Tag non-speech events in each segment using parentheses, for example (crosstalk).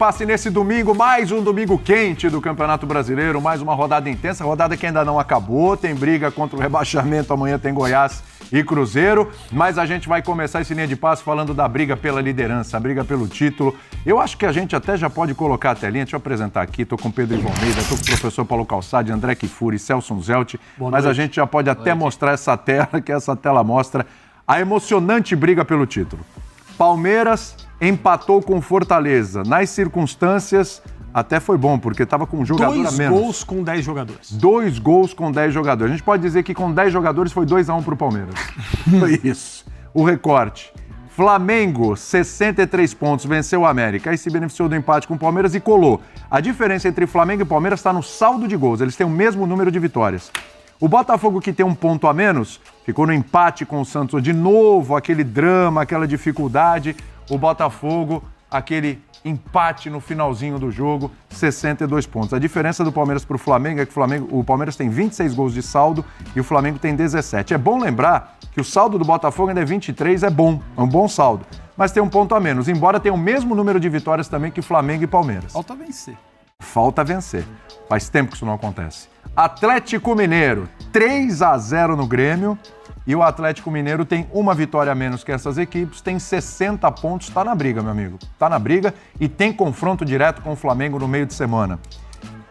passe nesse domingo, mais um domingo quente do Campeonato Brasileiro, mais uma rodada intensa, rodada que ainda não acabou, tem briga contra o rebaixamento, amanhã tem Goiás e Cruzeiro, mas a gente vai começar esse linha de passe falando da briga pela liderança, a briga pelo título. Eu acho que a gente até já pode colocar a telinha, deixa eu apresentar aqui, tô com Pedro Ivo Almeida, tô com o professor Paulo Calçade, André Kifuri, Celso Zelt, mas a gente já pode até mostrar essa tela, (laughs) que essa tela mostra a emocionante briga pelo título. Palmeiras empatou com Fortaleza. Nas circunstâncias, até foi bom, porque estava com um jogador dois a menos. Dois gols com 10 jogadores. Dois gols com 10 jogadores. A gente pode dizer que com 10 jogadores foi 2 a 1 um para o Palmeiras. (laughs) foi isso. O recorte. Flamengo, 63 pontos, venceu o América e se beneficiou do empate com o Palmeiras e colou. A diferença entre Flamengo e Palmeiras está no saldo de gols. Eles têm o mesmo número de vitórias. O Botafogo, que tem um ponto a menos, ficou no empate com o Santos de novo, aquele drama, aquela dificuldade o Botafogo, aquele empate no finalzinho do jogo, 62 pontos. A diferença do Palmeiras para o Flamengo é que o, Flamengo, o Palmeiras tem 26 gols de saldo e o Flamengo tem 17. É bom lembrar que o saldo do Botafogo ainda é 23, é bom, é um bom saldo. Mas tem um ponto a menos, embora tenha o mesmo número de vitórias também que Flamengo e Palmeiras. Falta vencer. Falta vencer. Faz tempo que isso não acontece. Atlético Mineiro, 3 a 0 no Grêmio. E o Atlético Mineiro tem uma vitória a menos que essas equipes, tem 60 pontos, está na briga, meu amigo. Está na briga e tem confronto direto com o Flamengo no meio de semana.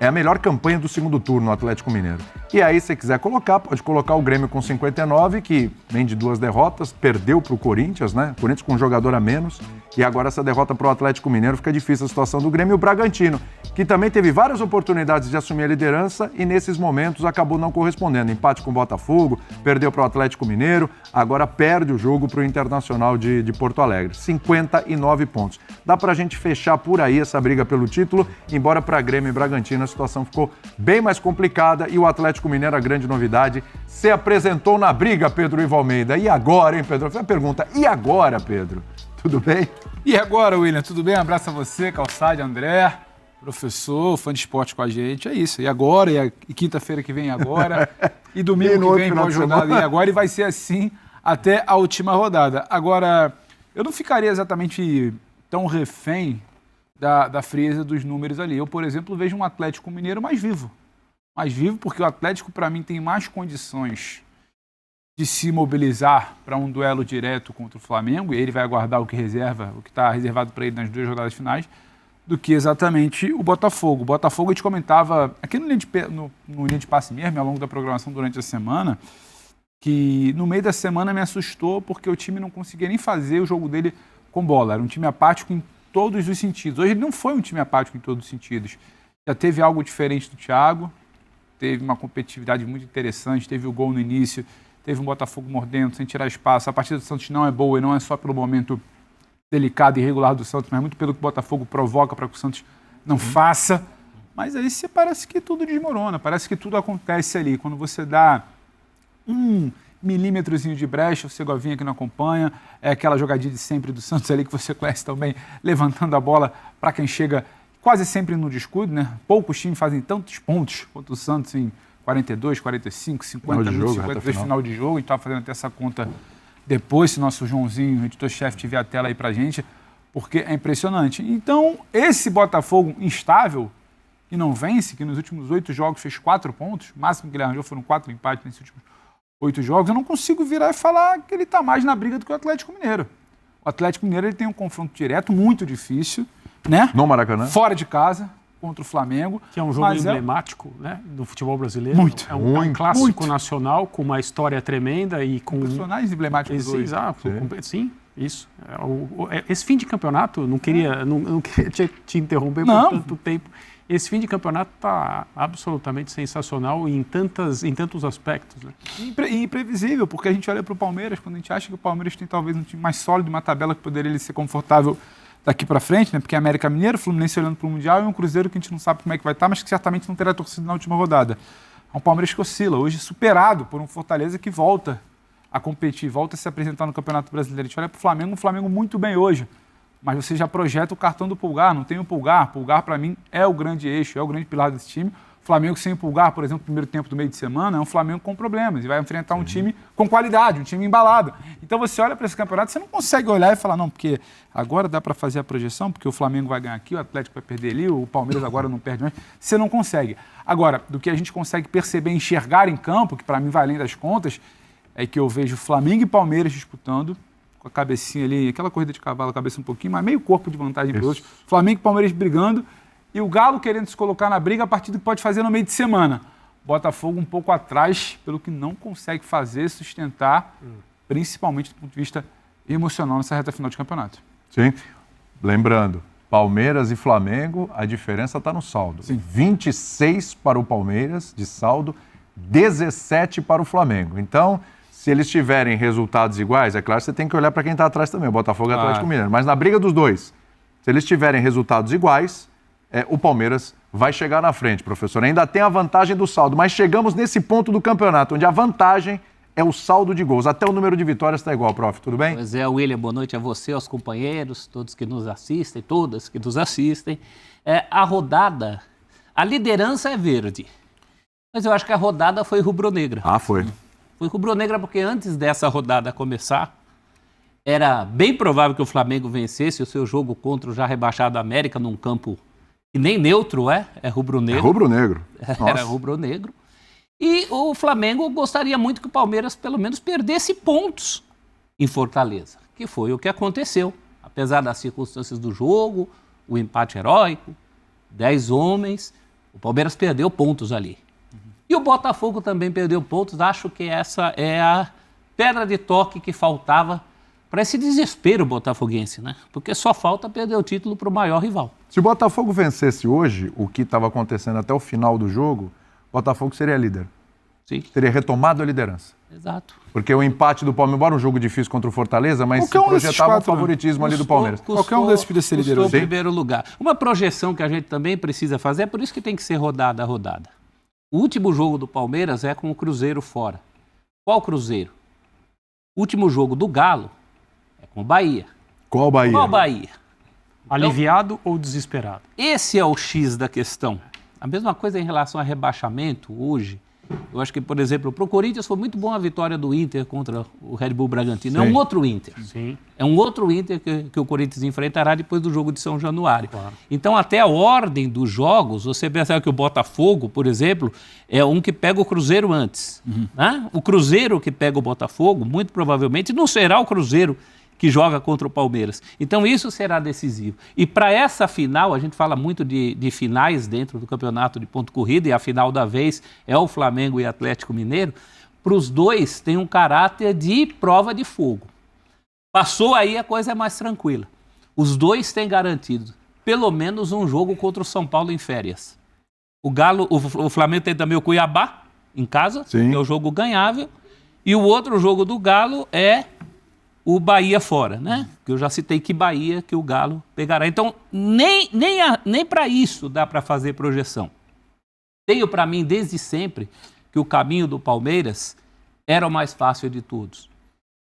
É a melhor campanha do segundo turno, o Atlético Mineiro. E aí, se quiser colocar, pode colocar o Grêmio com 59, que vem de duas derrotas, perdeu para o Corinthians, né? O Corinthians com um jogador a menos. E agora essa derrota para o Atlético Mineiro fica difícil a situação do Grêmio. E o Bragantino, que também teve várias oportunidades de assumir a liderança e nesses momentos acabou não correspondendo. Empate com o Botafogo, perdeu para o Atlético Mineiro, agora perde o jogo para o Internacional de, de Porto Alegre. 59 pontos. Dá para a gente fechar por aí essa briga pelo título, embora para Grêmio e Bragantino a situação ficou bem mais complicada e o Atlético Mineiro, a grande novidade, se apresentou na briga, Pedro Ivo Almeida. E agora, hein, Pedro? Foi a pergunta. E agora, Pedro? Tudo bem? E agora, William? Tudo bem? Um abraço a você, Calçade, André, professor, fã de esporte com a gente. É isso. E agora, e, e quinta-feira que vem agora, (laughs) e domingo e que vem pós jogada. E agora, e vai ser assim até a última rodada. Agora, eu não ficaria exatamente tão refém da, da frieza dos números ali. Eu, por exemplo, vejo um Atlético Mineiro mais vivo. Mais vivo porque o Atlético, para mim, tem mais condições de se mobilizar para um duelo direto contra o Flamengo, e ele vai aguardar o que reserva, o que está reservado para ele nas duas rodadas finais, do que exatamente o Botafogo. O Botafogo a gente comentava aqui no linha, de, no, no linha de passe mesmo, ao longo da programação durante a semana, que no meio da semana me assustou porque o time não conseguia nem fazer o jogo dele com bola. Era um time apático em todos os sentidos. Hoje ele não foi um time apático em todos os sentidos. Já teve algo diferente do Thiago, teve uma competitividade muito interessante, teve o gol no início, teve um Botafogo mordendo, sem tirar espaço. A partida do Santos não é boa e não é só pelo momento delicado e irregular do Santos, mas muito pelo que o Botafogo provoca para que o Santos não uhum. faça. Mas aí você parece que tudo desmorona, parece que tudo acontece ali. Quando você dá um milímetrozinho de brecha, o Segovinha que não acompanha, é aquela jogadinha de sempre do (laughs) Santos ali que você conhece também, levantando a bola para quem chega quase sempre no descuido, né? Poucos times fazem tantos pontos quanto o Santos em 42, 45, 50 minutos, 50 final. final de jogo. A gente estava tá fazendo até essa conta depois, se nosso Joãozinho, editor-chefe, tiver a tela aí para gente, porque é impressionante. Então, esse Botafogo instável, que não vence, que nos últimos oito jogos fez quatro pontos, o máximo que ele arranjou foram quatro empates nesses últimos oito jogos, eu não consigo virar e falar que ele está mais na briga do que o Atlético Mineiro. O Atlético Mineiro ele tem um confronto direto muito difícil, né? No Maracanã. Fora de casa, contra o Flamengo. Que é um jogo é emblemático é... né, do futebol brasileiro. Muito. É um, muito, é um clássico muito. nacional com uma história tremenda e com. Personagens emblemáticos esse, dois. Exato, sim. sim. Isso. É é, esse fim de campeonato, não queria, não, não queria te, te interromper não. por tanto tempo. Esse fim de campeonato está absolutamente sensacional em, tantas, em tantos aspectos. Né? imprevisível, porque a gente olha para o Palmeiras, quando a gente acha que o Palmeiras tem talvez um time mais sólido, uma tabela que poderia ele ser confortável daqui para frente, né? Porque a é América Mineira, o Fluminense olhando para o Mundial e um Cruzeiro que a gente não sabe como é que vai estar, tá, mas que certamente não terá torcido na última rodada. É um Palmeiras que oscila, hoje superado por um Fortaleza que volta a competir, volta a se apresentar no Campeonato Brasileiro. A gente olha para o Flamengo, um Flamengo muito bem hoje mas você já projeta o cartão do Pulgar, não tem o Pulgar. Pulgar, para mim, é o grande eixo, é o grande pilar desse time. Flamengo sem Pulgar, por exemplo, primeiro tempo do meio de semana, é um Flamengo com problemas e vai enfrentar um uhum. time com qualidade, um time embalado. Então você olha para esse campeonato, você não consegue olhar e falar, não, porque agora dá para fazer a projeção, porque o Flamengo vai ganhar aqui, o Atlético vai perder ali, o Palmeiras agora não perde mais. Você não consegue. Agora, do que a gente consegue perceber, enxergar em campo, que para mim vai além das contas, é que eu vejo Flamengo e Palmeiras disputando com a cabecinha ali, aquela corrida de cavalo, a cabeça um pouquinho, mas meio corpo de vantagem para outros. Flamengo e Palmeiras brigando e o Galo querendo se colocar na briga a partir do que pode fazer no meio de semana. Botafogo um pouco atrás pelo que não consegue fazer, sustentar, hum. principalmente do ponto de vista emocional nessa reta final de campeonato. Sim. Lembrando, Palmeiras e Flamengo, a diferença está no saldo. Sim. 26 para o Palmeiras de saldo, 17 para o Flamengo. Então, se eles tiverem resultados iguais, é claro, você tem que olhar para quem está atrás também, o Botafogo e é ah. Atlético Mineiro. Mas na briga dos dois, se eles tiverem resultados iguais, é, o Palmeiras vai chegar na frente, professor. Ainda tem a vantagem do saldo, mas chegamos nesse ponto do campeonato, onde a vantagem é o saldo de gols. Até o número de vitórias está igual, prof. Tudo bem? Pois é, William, boa noite a você, aos companheiros, todos que nos assistem, todas que nos assistem. É, a rodada, a liderança é verde. Mas eu acho que a rodada foi rubro-negra. Ah, foi. Foi rubro Negra porque antes dessa rodada começar, era bem provável que o Flamengo vencesse o seu jogo contra o já rebaixado América num campo que nem neutro é, é rubro-negro. É rubro-negro. (laughs) Era rubro-negro. E o Flamengo gostaria muito que o Palmeiras pelo menos perdesse pontos em Fortaleza, que foi o que aconteceu. Apesar das circunstâncias do jogo, o empate heróico, 10 homens, o Palmeiras perdeu pontos ali. E o Botafogo também perdeu pontos. Acho que essa é a pedra de toque que faltava para esse desespero botafoguense, né? Porque só falta perder o título para o maior rival. Se o Botafogo vencesse hoje, o que estava acontecendo até o final do jogo, o Botafogo seria líder. Sim. Teria retomado a liderança. Exato. Porque o empate do Palmeiras, embora um jogo difícil contra o Fortaleza, mas se projetava quatro, o né? favoritismo custou, ali do Palmeiras. Custou, Qualquer um desses podia ser liderança. em primeiro lugar. Uma projeção que a gente também precisa fazer, é por isso que tem que ser rodada a rodada. O último jogo do Palmeiras é com o Cruzeiro fora. Qual Cruzeiro? O último jogo do Galo é com o Bahia. Qual Bahia? Qual Bahia? Então, Aliviado então, ou desesperado? Esse é o X da questão. A mesma coisa em relação a rebaixamento hoje. Eu acho que, por exemplo, para o Corinthians foi muito boa a vitória do Inter contra o Red Bull Bragantino. Sim. É um outro Inter. Sim. É um outro Inter que, que, o Corinthians enfrentará depois do jogo de São Januário. Claro. Então, até a ordem dos jogos, você percebe que o Botafogo, por exemplo, é um que pega o Cruzeiro antes. Uhum. Né? O Cruzeiro que pega o Botafogo, muito provavelmente, não será o Cruzeiro que joga contra o Palmeiras. Então isso será decisivo. E para essa final, a gente fala muito de, de, finais dentro do campeonato de ponto corrido, e a final da vez é o Flamengo e Atlético Mineiro. Para os dois, tem um caráter de prova de fogo. Passou aí, a coisa é mais tranquila. Os dois têm garantido pelo menos um jogo contra o São Paulo em férias. O Galo, o, o Flamengo tem também o Cuiabá em casa, Sim. que é o jogo ganhável. E o outro jogo do Galo é o Bahia fora, né? Que eu já citei que Bahia que o Galo pegará. Então, nem, nem, nem para isso dá para fazer projeção. Tenho para mim desde sempre que o caminho do Palmeiras era o mais fácil de todos.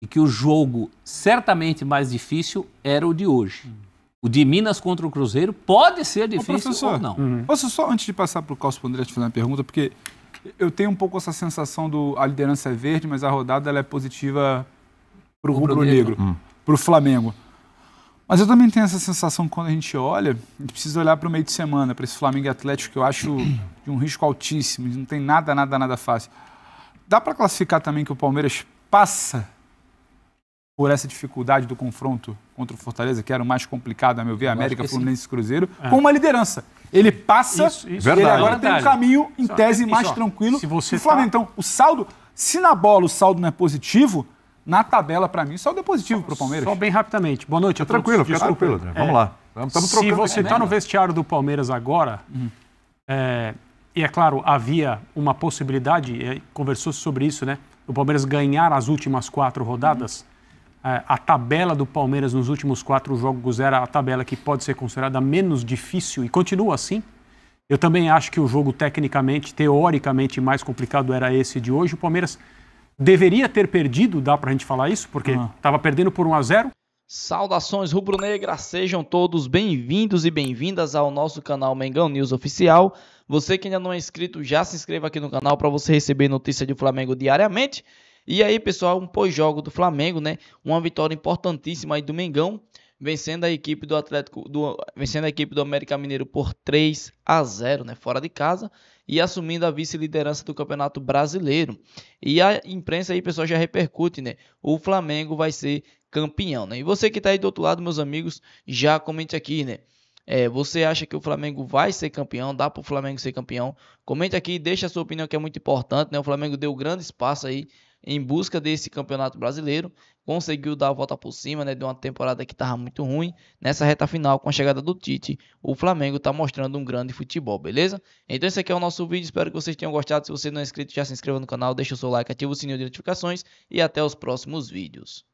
E que o jogo certamente mais difícil era o de hoje. O de Minas contra o Cruzeiro pode ser difícil Ô, ou não. Uhum. Posso só, antes de passar para o Carlos Pondré, te fazer uma pergunta, porque eu tenho um pouco essa sensação do a liderança é verde, mas a rodada ela é positiva para o rubro-negro, para o hum. Flamengo. Mas eu também tenho essa sensação quando a gente olha, a gente precisa olhar para o meio de semana, para esse Flamengo Atlético, que eu acho (clears throat) de um risco altíssimo, não tem nada, nada, nada fácil. Dá para classificar também que o Palmeiras passa por essa dificuldade do confronto contra o Fortaleza, que era o mais complicado, a meu ver, América, Fluminense e Cruzeiro, é. com uma liderança. Ele passa, isso, isso. ele Verdade. agora tem um caminho, em tese, mais tranquilo. Se você o Flamengo. Tá... Então, o saldo, se na bola o saldo não é positivo, na tabela, para mim, só deu positivo para o Palmeiras. Só bem rapidamente. Boa noite, Tranquilo, fica tranquilo. André. Vamos lá. Tamo, é, tamo Se você está no vestiário do Palmeiras agora, uhum. é, e é claro, havia uma possibilidade, conversou sobre isso, né? O Palmeiras ganhar as últimas quatro rodadas. Uhum. É, a tabela do Palmeiras nos últimos quatro jogos era a tabela que pode ser considerada menos difícil e continua assim. Eu também acho que o jogo tecnicamente, teoricamente mais complicado era esse de hoje. O Palmeiras deveria ter perdido, dá para a gente falar isso, porque estava ah. perdendo por 1 a 0. Saudações rubro-negras, sejam todos bem-vindos e bem-vindas ao nosso canal Mengão News Oficial. Você que ainda não é inscrito, já se inscreva aqui no canal para você receber notícia de Flamengo diariamente. E aí, pessoal, um pós-jogo do Flamengo, né? Uma vitória importantíssima aí do Mengão vencendo a equipe do Atlético do vencendo a equipe do América Mineiro por 3 a 0, né, fora de casa, e assumindo a vice-liderança do Campeonato Brasileiro. E a imprensa aí, pessoal, já repercute, né? O Flamengo vai ser campeão, né? E você que está aí do outro lado, meus amigos, já comente aqui, né? É, você acha que o Flamengo vai ser campeão? Dá para o Flamengo ser campeão? Comente aqui, deixa a sua opinião que é muito importante. Né? O Flamengo deu grande espaço aí em busca desse campeonato brasileiro. Conseguiu dar a volta por cima né, de uma temporada que estava muito ruim. Nessa reta final, com a chegada do Tite, o Flamengo está mostrando um grande futebol, beleza? Então esse aqui é o nosso vídeo, espero que vocês tenham gostado. Se você não é inscrito, já se inscreva no canal, deixa o seu like, ativa o sininho de notificações e até os próximos vídeos.